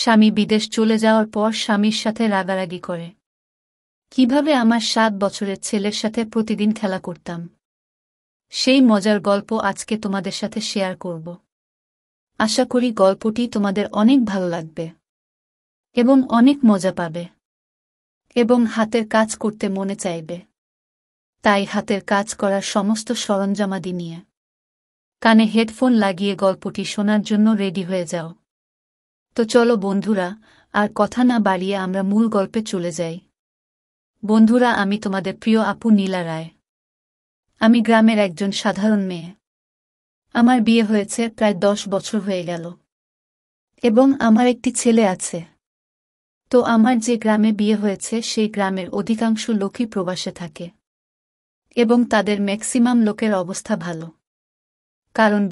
স্বামী বিদেশ চলে যাওয়ার পর স্বামীর সাথে রাগারাগি করে কিভাবে আমার সাত বছরের ছেলের সাথে প্রতিদিন খেলা করতাম সেই মজার গল্প আজকে তোমাদের সাথে শেয়ার করব আশা করি গল্পটি তোমাদের অনেক ভালো লাগবে এবং অনেক মজা পাবে এবং হাতের কাজ করতে মনে চাইবে তাই হাতের কাজ করার সমস্ত সরঞ্জামাদি নিয়ে কানে হেডফোন লাগিয়ে গল্পটি শোনার জন্য রেডি হয়ে যাও তো চলো বন্ধুরা আর কথা না বাড়িয়ে আমরা মূল গল্পে চলে যাই বন্ধুরা আমি তোমাদের প্রিয় আপু নীলা রায় আমি গ্রামের একজন সাধারণ মেয়ে আমার বিয়ে হয়েছে প্রায় দশ বছর হয়ে গেল এবং আমার একটি ছেলে আছে তো আমার যে গ্রামে বিয়ে হয়েছে সেই গ্রামের অধিকাংশ লোকই প্রবাসে থাকে এবং তাদের ম্যাক্সিমাম লোকের অবস্থা ভালো কারণ